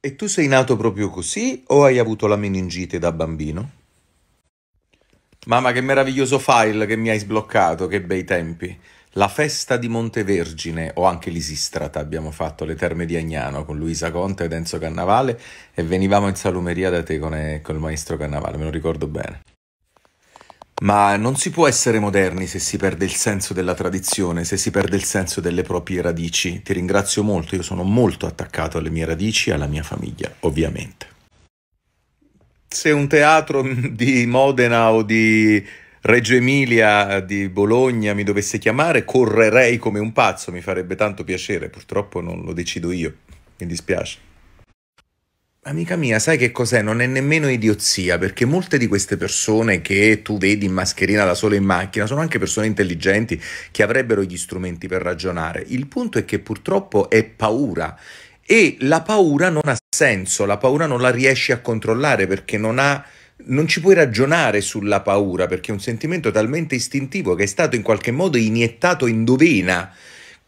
E tu sei nato proprio così o hai avuto la meningite da bambino? Mamma, che meraviglioso file che mi hai sbloccato, che bei tempi. La festa di Montevergine, o anche l'Isistrata, abbiamo fatto le Terme di Agnano con Luisa Conte ed Enzo Cannavale e venivamo in salumeria da te con il eh, maestro Cannavale, me lo ricordo bene. Ma non si può essere moderni se si perde il senso della tradizione, se si perde il senso delle proprie radici. Ti ringrazio molto, io sono molto attaccato alle mie radici e alla mia famiglia, ovviamente. Se un teatro di Modena o di Reggio Emilia, di Bologna mi dovesse chiamare, correrei come un pazzo, mi farebbe tanto piacere, purtroppo non lo decido io, mi dispiace. Amica mia, sai che cos'è? Non è nemmeno idiozia, perché molte di queste persone che tu vedi in mascherina da sola in macchina sono anche persone intelligenti che avrebbero gli strumenti per ragionare. Il punto è che purtroppo è paura e la paura non ha senso, la paura non la riesci a controllare perché non ha non ci puoi ragionare sulla paura perché è un sentimento talmente istintivo che è stato in qualche modo iniettato in dovena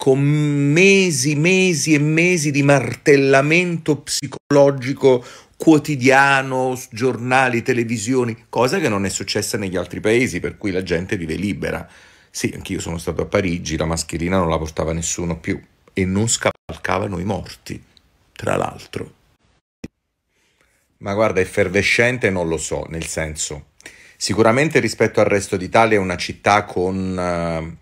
con mesi, mesi e mesi di martellamento psicologico quotidiano, giornali, televisioni, cosa che non è successa negli altri paesi, per cui la gente vive libera. Sì, anch'io sono stato a Parigi, la mascherina non la portava nessuno più e non scavalcavano i morti, tra l'altro. Ma guarda, effervescente non lo so, nel senso, sicuramente rispetto al resto d'Italia è una città con eh,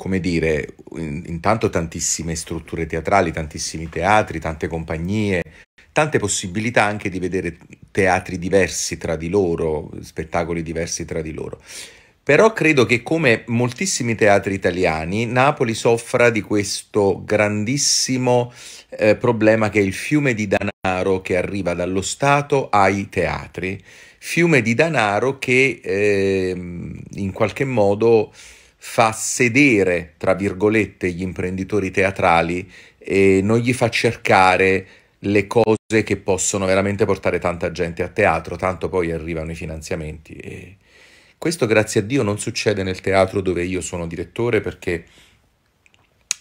come dire, in, intanto tantissime strutture teatrali, tantissimi teatri, tante compagnie, tante possibilità anche di vedere teatri diversi tra di loro, spettacoli diversi tra di loro. Però credo che come moltissimi teatri italiani, Napoli soffra di questo grandissimo eh, problema che è il fiume di danaro che arriva dallo Stato ai teatri, fiume di danaro che eh, in qualche modo fa sedere, tra virgolette, gli imprenditori teatrali e non gli fa cercare le cose che possono veramente portare tanta gente a teatro, tanto poi arrivano i finanziamenti. E questo, grazie a Dio, non succede nel teatro dove io sono direttore perché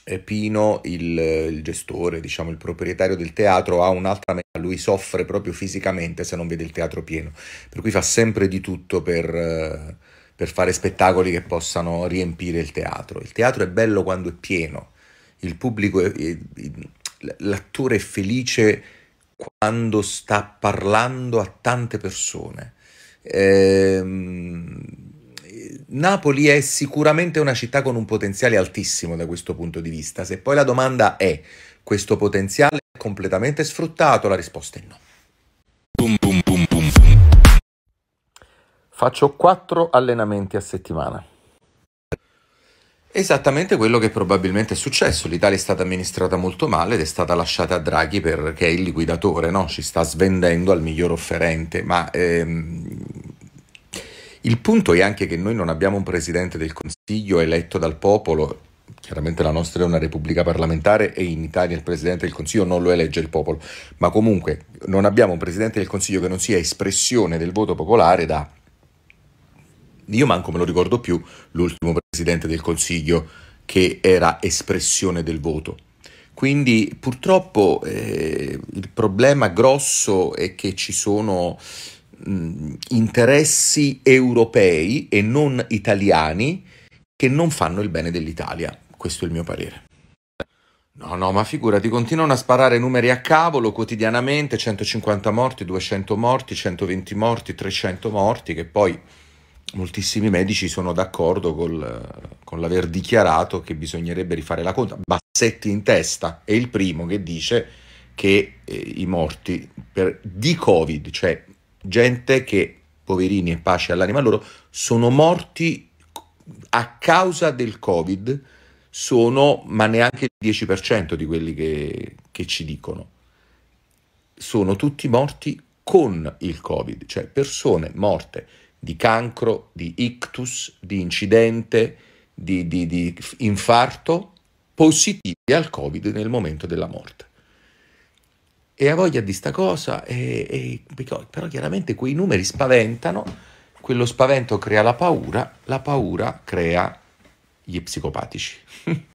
eh, Pino, il, il gestore, diciamo il proprietario del teatro, ha un'altra metà, lui soffre proprio fisicamente se non vede il teatro pieno, per cui fa sempre di tutto per eh, per fare spettacoli che possano riempire il teatro. Il teatro è bello quando è pieno, il pubblico è, è, l'attore è felice quando sta parlando a tante persone. Ehm, Napoli è sicuramente una città con un potenziale altissimo da questo punto di vista. Se poi la domanda è questo potenziale è completamente sfruttato, la risposta è no. Boom, boom. Faccio quattro allenamenti a settimana. Esattamente quello che probabilmente è successo. L'Italia è stata amministrata molto male ed è stata lasciata a Draghi perché è il liquidatore, no? ci sta svendendo al miglior offerente. Ma ehm, il punto è anche che noi non abbiamo un presidente del Consiglio eletto dal popolo. Chiaramente la nostra è una repubblica parlamentare e in Italia il presidente del Consiglio non lo elegge il popolo, ma comunque non abbiamo un presidente del Consiglio che non sia espressione del voto popolare da io manco me lo ricordo più, l'ultimo presidente del Consiglio che era espressione del voto. Quindi purtroppo eh, il problema grosso è che ci sono mh, interessi europei e non italiani che non fanno il bene dell'Italia. Questo è il mio parere. No, no, ma figurati, continuano a sparare numeri a cavolo quotidianamente, 150 morti, 200 morti, 120 morti, 300 morti, che poi moltissimi medici sono d'accordo con l'aver dichiarato che bisognerebbe rifare la conta. Bassetti in testa è il primo che dice che eh, i morti per, di Covid, cioè gente che, poverini e pace all'anima loro, sono morti a causa del Covid, sono ma neanche il 10% di quelli che, che ci dicono. Sono tutti morti con il Covid, cioè persone morte di cancro, di ictus, di incidente, di, di, di infarto positivi al Covid nel momento della morte. E ha voglia di sta cosa, e, e, però chiaramente quei numeri spaventano, quello spavento crea la paura, la paura crea gli psicopatici.